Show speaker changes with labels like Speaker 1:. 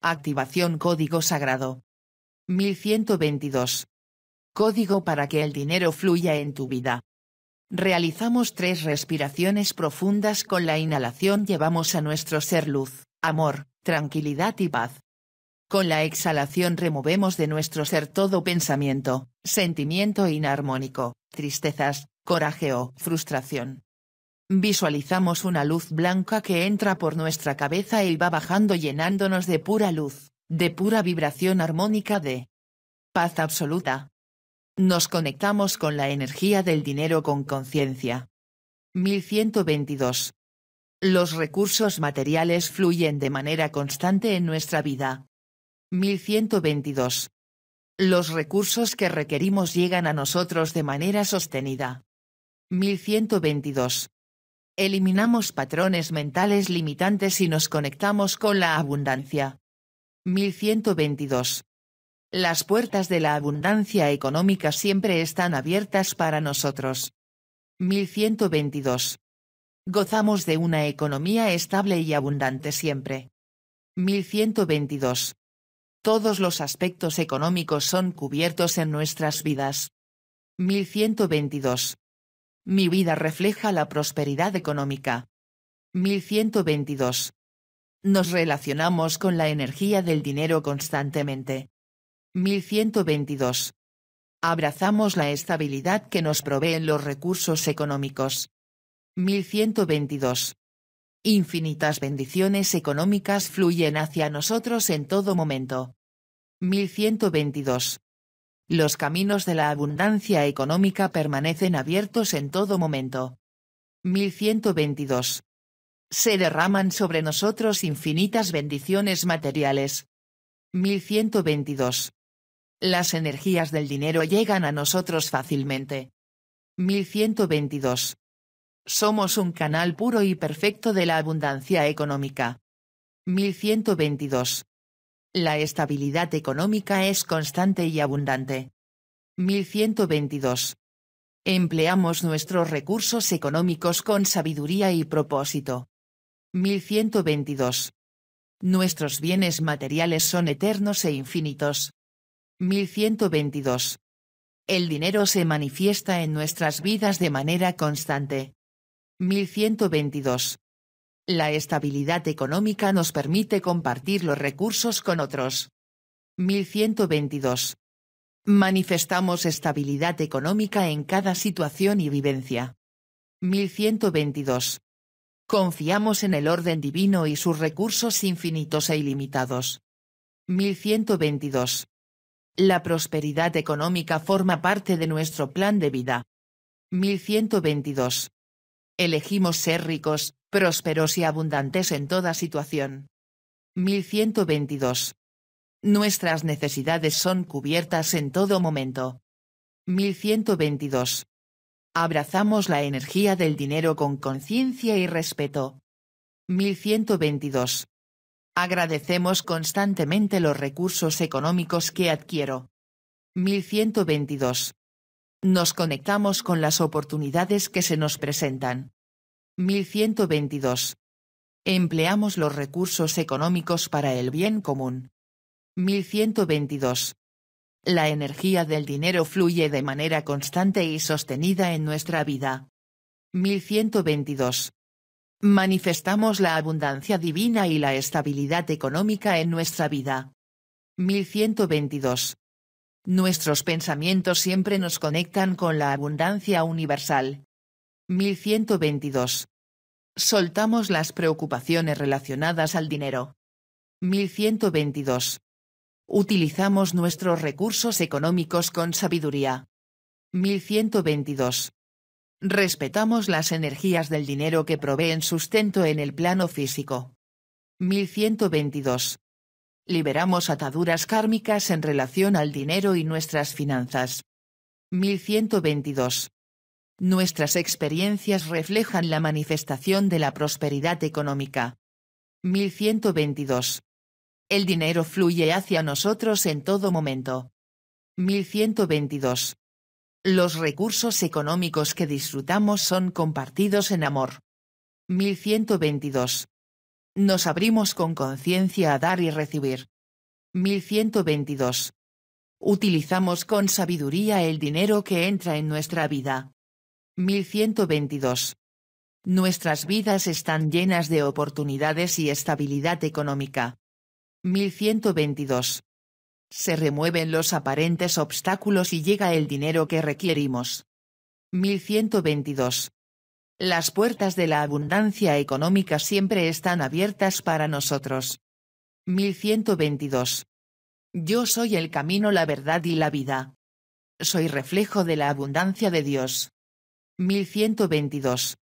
Speaker 1: Activación Código Sagrado. 1122. Código para que el dinero fluya en tu vida. Realizamos tres respiraciones profundas con la inhalación llevamos a nuestro ser luz, amor, tranquilidad y paz. Con la exhalación removemos de nuestro ser todo pensamiento, sentimiento inarmónico, tristezas, coraje o frustración. Visualizamos una luz blanca que entra por nuestra cabeza y va bajando llenándonos de pura luz, de pura vibración armónica de paz absoluta. Nos conectamos con la energía del dinero con conciencia. 1122. Los recursos materiales fluyen de manera constante en nuestra vida. 1122. Los recursos que requerimos llegan a nosotros de manera sostenida. 1122 eliminamos patrones mentales limitantes y nos conectamos con la abundancia. 1122. Las puertas de la abundancia económica siempre están abiertas para nosotros. 1122. Gozamos de una economía estable y abundante siempre. 1122. Todos los aspectos económicos son cubiertos en nuestras vidas. 1122. Mi vida refleja la prosperidad económica. 1122. Nos relacionamos con la energía del dinero constantemente. 1122. Abrazamos la estabilidad que nos proveen los recursos económicos. 1122. Infinitas bendiciones económicas fluyen hacia nosotros en todo momento. 1122. Los caminos de la abundancia económica permanecen abiertos en todo momento. 1122. Se derraman sobre nosotros infinitas bendiciones materiales. 1122. Las energías del dinero llegan a nosotros fácilmente. 1122. Somos un canal puro y perfecto de la abundancia económica. 1122. La estabilidad económica es constante y abundante. 1122. Empleamos nuestros recursos económicos con sabiduría y propósito. 1122. Nuestros bienes materiales son eternos e infinitos. 1122. El dinero se manifiesta en nuestras vidas de manera constante. 1122. La estabilidad económica nos permite compartir los recursos con otros. 1122. Manifestamos estabilidad económica en cada situación y vivencia. 1122. Confiamos en el orden divino y sus recursos infinitos e ilimitados. 1122. La prosperidad económica forma parte de nuestro plan de vida. 1122. Elegimos ser ricos, prósperos y abundantes en toda situación. 1122. Nuestras necesidades son cubiertas en todo momento. 1122. Abrazamos la energía del dinero con conciencia y respeto. 1122. Agradecemos constantemente los recursos económicos que adquiero. 1122. Nos conectamos con las oportunidades que se nos presentan. 1122. Empleamos los recursos económicos para el bien común. 1122. La energía del dinero fluye de manera constante y sostenida en nuestra vida. 1122. Manifestamos la abundancia divina y la estabilidad económica en nuestra vida. 1122. Nuestros pensamientos siempre nos conectan con la abundancia universal. 1122. Soltamos las preocupaciones relacionadas al dinero. 1122. Utilizamos nuestros recursos económicos con sabiduría. 1122. Respetamos las energías del dinero que proveen sustento en el plano físico. 1122. Liberamos ataduras kármicas en relación al dinero y nuestras finanzas. 1122. Nuestras experiencias reflejan la manifestación de la prosperidad económica. 1122. El dinero fluye hacia nosotros en todo momento. 1122. Los recursos económicos que disfrutamos son compartidos en amor. 1122. Nos abrimos con conciencia a dar y recibir. 1122. Utilizamos con sabiduría el dinero que entra en nuestra vida. 1122. Nuestras vidas están llenas de oportunidades y estabilidad económica. 1122. Se remueven los aparentes obstáculos y llega el dinero que requerimos. 1122. Las puertas de la abundancia económica siempre están abiertas para nosotros. 1122. Yo soy el camino, la verdad y la vida. Soy reflejo de la abundancia de Dios. 1122